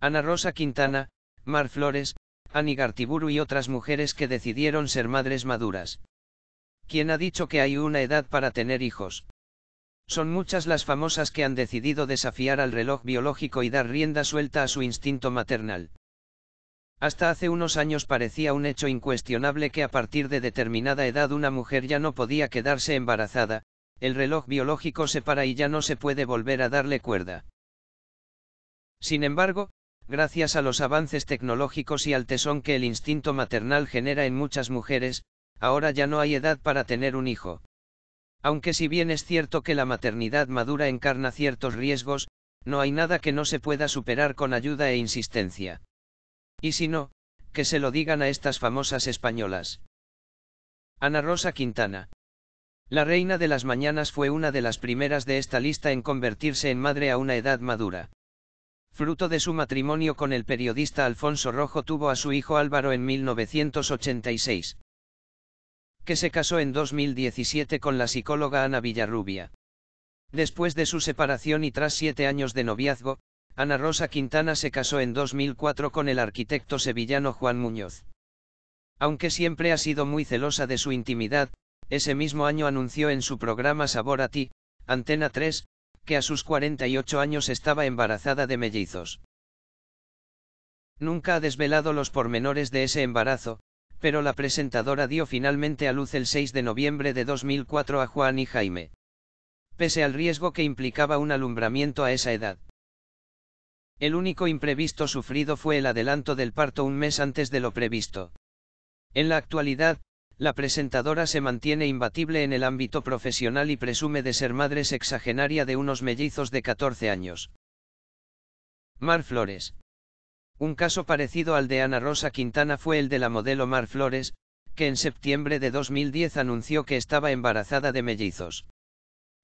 Ana Rosa Quintana, Mar Flores, Ani Gartiburu y otras mujeres que decidieron ser madres maduras. ¿Quién ha dicho que hay una edad para tener hijos? Son muchas las famosas que han decidido desafiar al reloj biológico y dar rienda suelta a su instinto maternal. Hasta hace unos años parecía un hecho incuestionable que a partir de determinada edad una mujer ya no podía quedarse embarazada, el reloj biológico se para y ya no se puede volver a darle cuerda. Sin embargo, gracias a los avances tecnológicos y al tesón que el instinto maternal genera en muchas mujeres, ahora ya no hay edad para tener un hijo. Aunque si bien es cierto que la maternidad madura encarna ciertos riesgos, no hay nada que no se pueda superar con ayuda e insistencia. Y si no, que se lo digan a estas famosas españolas. Ana Rosa Quintana. La reina de las mañanas fue una de las primeras de esta lista en convertirse en madre a una edad madura. Fruto de su matrimonio con el periodista Alfonso Rojo tuvo a su hijo Álvaro en 1986. Que se casó en 2017 con la psicóloga Ana Villarrubia. Después de su separación y tras siete años de noviazgo, Ana Rosa Quintana se casó en 2004 con el arquitecto sevillano Juan Muñoz. Aunque siempre ha sido muy celosa de su intimidad, ese mismo año anunció en su programa Sabor a ti, Antena 3, que a sus 48 años estaba embarazada de mellizos. Nunca ha desvelado los pormenores de ese embarazo, pero la presentadora dio finalmente a luz el 6 de noviembre de 2004 a Juan y Jaime. Pese al riesgo que implicaba un alumbramiento a esa edad. El único imprevisto sufrido fue el adelanto del parto un mes antes de lo previsto. En la actualidad, la presentadora se mantiene imbatible en el ámbito profesional y presume de ser madre sexagenaria de unos mellizos de 14 años. Mar Flores. Un caso parecido al de Ana Rosa Quintana fue el de la modelo Mar Flores, que en septiembre de 2010 anunció que estaba embarazada de mellizos.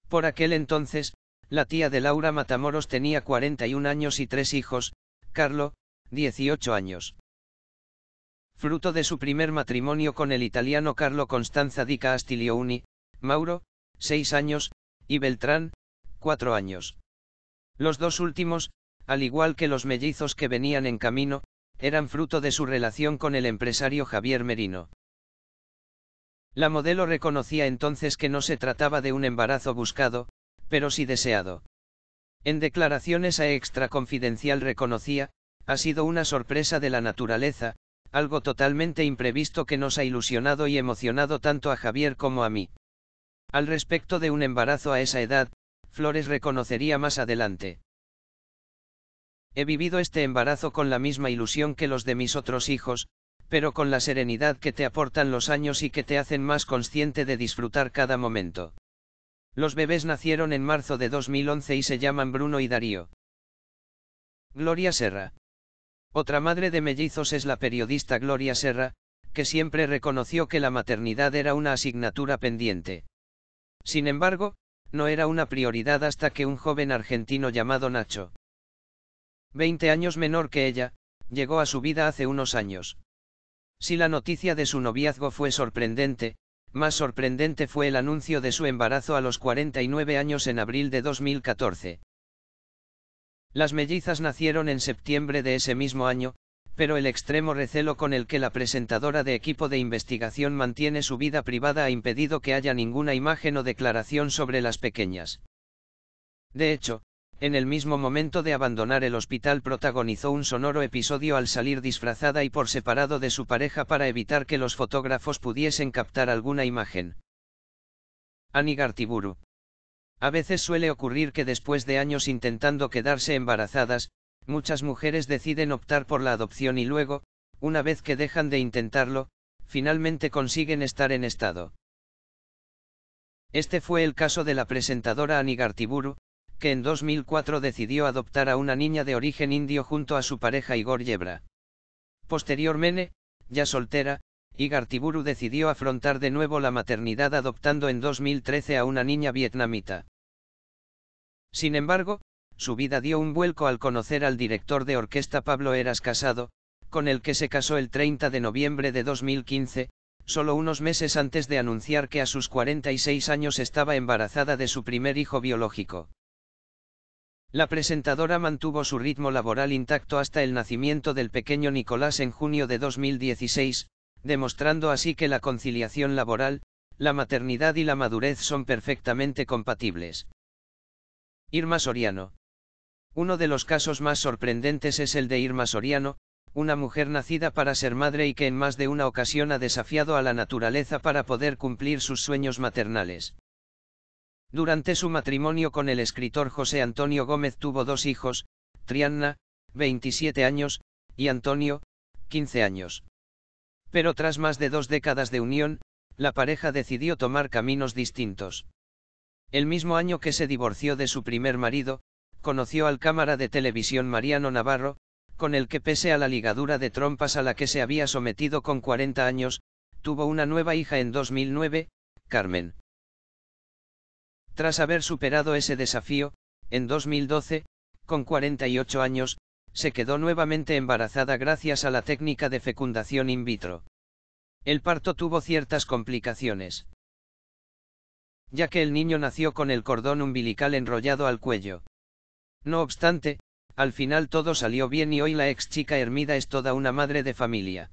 Por aquel entonces, la tía de Laura Matamoros tenía 41 años y tres hijos, Carlo, 18 años fruto de su primer matrimonio con el italiano Carlo Constanza di Castiglioni, Mauro, seis años, y Beltrán, cuatro años. Los dos últimos, al igual que los mellizos que venían en camino, eran fruto de su relación con el empresario Javier Merino. La modelo reconocía entonces que no se trataba de un embarazo buscado, pero sí deseado. En declaraciones a Extra Confidencial reconocía, ha sido una sorpresa de la naturaleza, algo totalmente imprevisto que nos ha ilusionado y emocionado tanto a Javier como a mí. Al respecto de un embarazo a esa edad, Flores reconocería más adelante. He vivido este embarazo con la misma ilusión que los de mis otros hijos, pero con la serenidad que te aportan los años y que te hacen más consciente de disfrutar cada momento. Los bebés nacieron en marzo de 2011 y se llaman Bruno y Darío. Gloria Serra. Otra madre de mellizos es la periodista Gloria Serra, que siempre reconoció que la maternidad era una asignatura pendiente. Sin embargo, no era una prioridad hasta que un joven argentino llamado Nacho, 20 años menor que ella, llegó a su vida hace unos años. Si la noticia de su noviazgo fue sorprendente, más sorprendente fue el anuncio de su embarazo a los 49 años en abril de 2014. Las mellizas nacieron en septiembre de ese mismo año, pero el extremo recelo con el que la presentadora de equipo de investigación mantiene su vida privada ha impedido que haya ninguna imagen o declaración sobre las pequeñas. De hecho, en el mismo momento de abandonar el hospital protagonizó un sonoro episodio al salir disfrazada y por separado de su pareja para evitar que los fotógrafos pudiesen captar alguna imagen. Anígar Tiburu a veces suele ocurrir que después de años intentando quedarse embarazadas, muchas mujeres deciden optar por la adopción y luego, una vez que dejan de intentarlo, finalmente consiguen estar en estado. Este fue el caso de la presentadora Anigartiburu, que en 2004 decidió adoptar a una niña de origen indio junto a su pareja Igor Yebra. Posteriormente, ya soltera, Igartiburu decidió afrontar de nuevo la maternidad adoptando en 2013 a una niña vietnamita. Sin embargo, su vida dio un vuelco al conocer al director de orquesta Pablo Eras Casado, con el que se casó el 30 de noviembre de 2015, solo unos meses antes de anunciar que a sus 46 años estaba embarazada de su primer hijo biológico. La presentadora mantuvo su ritmo laboral intacto hasta el nacimiento del pequeño Nicolás en junio de 2016, demostrando así que la conciliación laboral, la maternidad y la madurez son perfectamente compatibles. Irma Soriano. Uno de los casos más sorprendentes es el de Irma Soriano, una mujer nacida para ser madre y que en más de una ocasión ha desafiado a la naturaleza para poder cumplir sus sueños maternales. Durante su matrimonio con el escritor José Antonio Gómez tuvo dos hijos, Trianna, 27 años, y Antonio, 15 años. Pero tras más de dos décadas de unión, la pareja decidió tomar caminos distintos. El mismo año que se divorció de su primer marido, conoció al cámara de televisión Mariano Navarro, con el que pese a la ligadura de trompas a la que se había sometido con 40 años, tuvo una nueva hija en 2009, Carmen. Tras haber superado ese desafío, en 2012, con 48 años, se quedó nuevamente embarazada gracias a la técnica de fecundación in vitro. El parto tuvo ciertas complicaciones ya que el niño nació con el cordón umbilical enrollado al cuello. No obstante, al final todo salió bien y hoy la ex chica Hermida es toda una madre de familia.